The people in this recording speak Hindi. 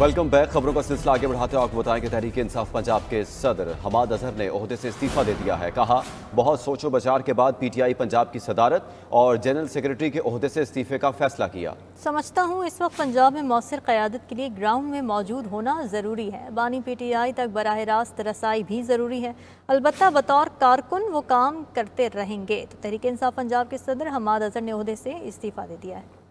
वेलकम बैक खबरों का सिलसिला आगे बढ़ाते हुए आपको बताएं कि तहरीक इंसाफ पंजाब के सदर हमाद अजहर ने अहदे से इस्तीफा दे दिया है कहा बहुत सोचो बचार के बाद पीटीआई पंजाब की सदारत और जनरल सेक्रेटरी के अहदे से इस्तीफे का फैसला किया समझता हूँ इस वक्त पंजाब में मौसर क्यादत के लिए ग्राउंड में मौजूद होना ज़रूरी है बानी पी टी आई तक बरह रास्त रसाई भी ज़रूरी है अलबत् बतौर कारकुन वो काम करते रहेंगे तो तहरीक इंसाफ पंजाब के सदर हमाद अजहर ने अहदे से इस्तीफा दे दिया है